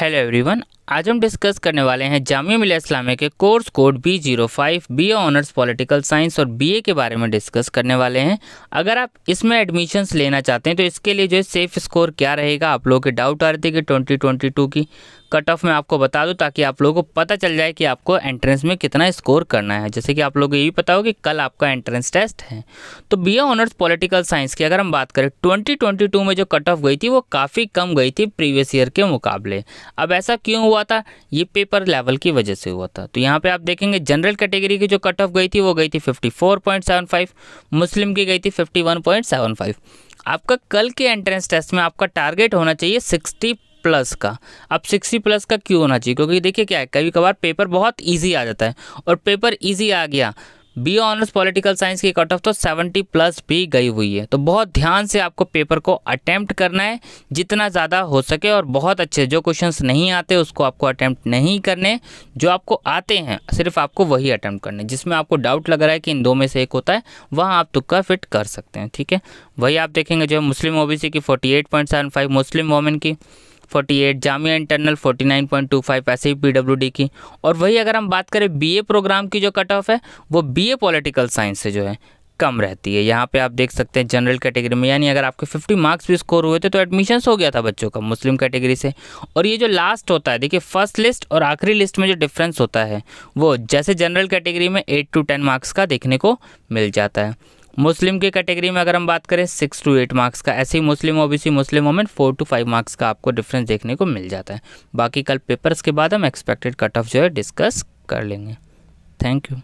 hello everyone आज हम discuss करने वाले हैं जामिया मिल्ला इस्लामिया के course code B zero five B honours political science और बीए के बारे में डिस्कस करने वाले हैं अगर आप इसमें एडमिशन्स लेना चाहते हैं तो इसके लिए जो है सेफ स्कोर क्या रहेगा आप लोगों के डाउट आ रहे थे कि ट्वेंटी ट्वेंटी टू की कट ऑफ मैं आपको बता दूँ ताकि आप लोगों को पता चल जाए कि आपको एंट्रेंस में कितना स्कोर करना है जैसे कि आप लोगों को ये भी पता हो कि कल आपका एंट्रेंस टेस्ट है तो बी ऑनर्स पॉलिटिकल साइंस की अगर हम बात करें ट्वेंटी में जो कट ऑफ गई थी वो काफ़ी कम गई थी प्रीवियस ईयर के मुकाबले अब ऐसा क्यों हुआ हुआ था ये पेपर लेवल की वजह से हुआ था तो यहाँ पे आप देखेंगे जनरल कैटेगरी की जो कट ऑफ गई थी वो गई थी 54.75 मुस्लिम की गई थी 51.75 आपका कल के एंट्रेंस टेस्ट में आपका टारगेट होना चाहिए 60 प्लस का अब 60 प्लस का क्यों होना चाहिए क्योंकि देखिए क्या है कभी कभार पेपर बहुत ईजी आ जाता है और पेपर ईजी आ गया बी ऑनर्स पॉलिटिकल साइंस की कट ऑफ तो 70 प्लस भी गई हुई है तो बहुत ध्यान से आपको पेपर को अटैम्प्ट करना है जितना ज़्यादा हो सके और बहुत अच्छे जो क्वेश्चंस नहीं आते उसको आपको अटैम्प्ट नहीं करने जो आपको आते हैं सिर्फ आपको वही अटैम्प्ट करने जिसमें आपको डाउट लग रहा है कि इन दो में से एक होता है वहाँ आप तुक्का फिट कर सकते हैं ठीक है वही आप देखेंगे जो मुस्लिम ओ की फोर्टी मुस्लिम वोमेन की 48 जामिया इंटरनल 49.25 ऐसे ही पी की और वही अगर हम बात करें बीए प्रोग्राम की जो कट ऑफ है वो बीए पॉलिटिकल साइंस से जो है कम रहती है यहाँ पे आप देख सकते हैं जनरल कैटेगरी में यानी अगर आपके 50 मार्क्स भी स्कोर हुए थे तो एडमिशन्स हो गया था बच्चों का मुस्लिम कैटेगरी से और ये जो लास्ट होता है देखिए फर्स्ट लिस्ट और आखिरी लिस्ट में जो डिफरेंस होता है वो जैसे जनरल कैटेगरी में एट टू टेन मार्क्स का देखने को मिल जाता है मुस्लिम की कैटेगरी में अगर हम बात करें सिक्स टू एट मार्क्स का ऐसे ही Muslim OBC Muslim women four two five marks का आपको डिफरेंस देखने को मिल जाता है बाकी कल पेपर्स के बाद हम एक्सपेक्टेड कट ऑफ जो है डिस्कस कर लेंगे थैंक यू